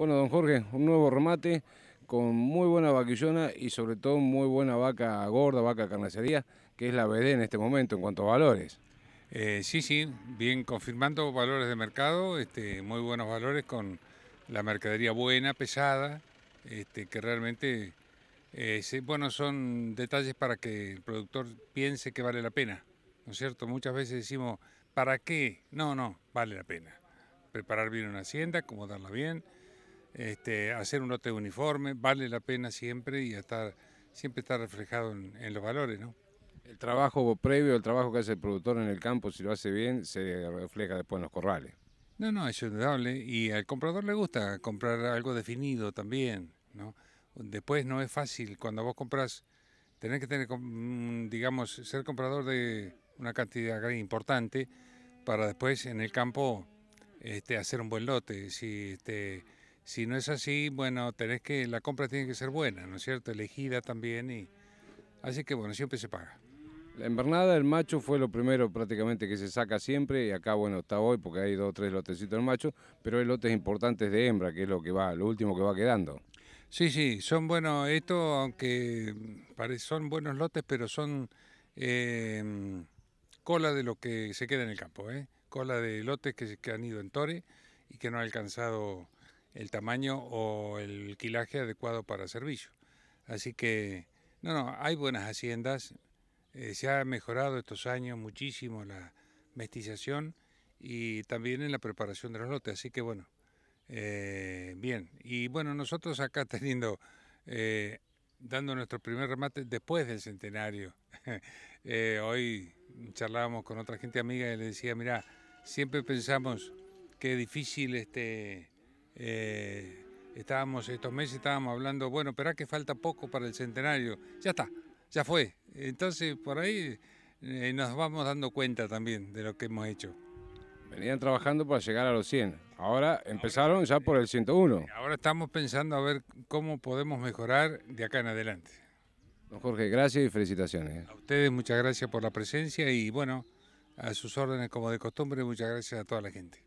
Bueno, don Jorge, un nuevo remate con muy buena vaquillona y sobre todo muy buena vaca gorda, vaca carnicería, que es la BD en este momento en cuanto a valores. Eh, sí, sí, bien confirmando valores de mercado, este, muy buenos valores con la mercadería buena, pesada, este, que realmente, eh, bueno, son detalles para que el productor piense que vale la pena, ¿no es cierto? Muchas veces decimos, ¿para qué? No, no, vale la pena. Preparar bien una hacienda, acomodarla bien, este, hacer un lote uniforme, vale la pena siempre y estar, siempre está reflejado en, los valores, ¿no? El trabajo previo, el trabajo que hace el productor en el campo, si lo hace bien, se refleja después en los corrales. No, no, es indudable. Y al comprador le gusta comprar algo definido también, ¿no? Después no es fácil. Cuando vos compras, tenés que tener, mm, digamos, ser comprador de una cantidad importante para después en el campo este, hacer un buen lote. Si este, si no es así, bueno, tenés que la compra tiene que ser buena, ¿no es cierto? Elegida también y así que bueno, siempre se paga. La envernada el macho fue lo primero prácticamente que se saca siempre y acá bueno está hoy porque hay dos o tres lotecitos del macho, pero hay lotes importantes de hembra que es lo que va, lo último que va quedando. Sí, sí, son buenos esto, aunque mm, son buenos lotes, pero son eh, cola de lo que se queda en el campo, ¿eh? cola de lotes que, que han ido en Tore y que no ha alcanzado el tamaño o el quilaje adecuado para servicio. Así que, no, no, hay buenas haciendas, eh, se ha mejorado estos años muchísimo la mestización y también en la preparación de los lotes, así que bueno, eh, bien. Y bueno, nosotros acá teniendo, eh, dando nuestro primer remate después del centenario, hoy charlábamos con otra gente amiga y le decía, mira, siempre pensamos que difícil este eh, estábamos, estos meses estábamos hablando, bueno, pero que falta poco para el centenario. Ya está, ya fue. Entonces, por ahí eh, nos vamos dando cuenta también de lo que hemos hecho. Venían trabajando para llegar a los 100. Ahora empezaron ya por el 101. Eh, ahora estamos pensando a ver cómo podemos mejorar de acá en adelante. Don Jorge, gracias y felicitaciones. A ustedes muchas gracias por la presencia y bueno, a sus órdenes como de costumbre, muchas gracias a toda la gente.